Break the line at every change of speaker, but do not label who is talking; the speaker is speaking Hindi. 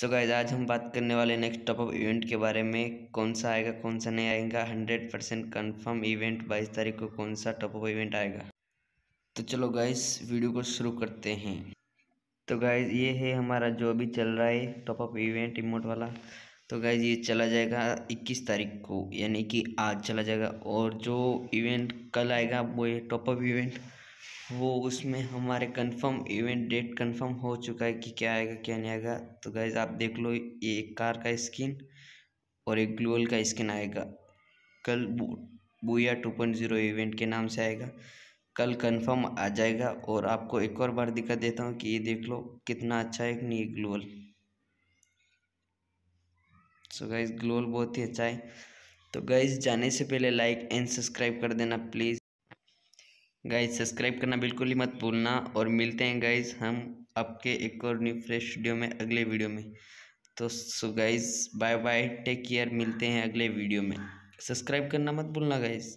सो so गाइज आज हम बात करने वाले नेक्स्ट टॉप अप इवेंट के बारे में कौन सा आएगा कौन सा नहीं आएगा हंड्रेड परसेंट कन्फर्म इवेंट बाईस तारीख को कौन सा टॉप अप इवेंट आएगा तो चलो गाइज वीडियो को शुरू करते हैं तो गाइज ये है हमारा जो अभी चल रहा है टॉप अप इवेंट इमोट वाला तो गाइज ये चला जाएगा इक्कीस तारीख को यानी कि आज चला जाएगा और जो इवेंट कल आएगा वो ये टॉप अप इवेंट वो उसमें हमारे कंफर्म इवेंट डेट कंफर्म हो चुका है कि क्या आएगा क्या नहीं आएगा तो गाइज आप देख लो ये एक कार का स्किन और एक ग्लोअल का स्किन आएगा कल booyah two point zero event के नाम से आएगा कल कंफर्म आ जाएगा और आपको एक और बार दिखा देता हूँ कि ये देख लो कितना अच्छा है कि नहीं ग्लोअल सो गाइज ग्लोअल बहुत ही अच्छा है तो गाइज जाने से पहले लाइक एंड सब्सक्राइब कर देना प्लीज़ गाइज सब्सक्राइब करना बिल्कुल ही मत भूलना और मिलते हैं गाइज हम आपके एक और न्यू फ्रेश वीडियो में अगले वीडियो में तो so guys bye bye take care मिलते हैं अगले वीडियो में सब्सक्राइब करना मत भूलना गाइज़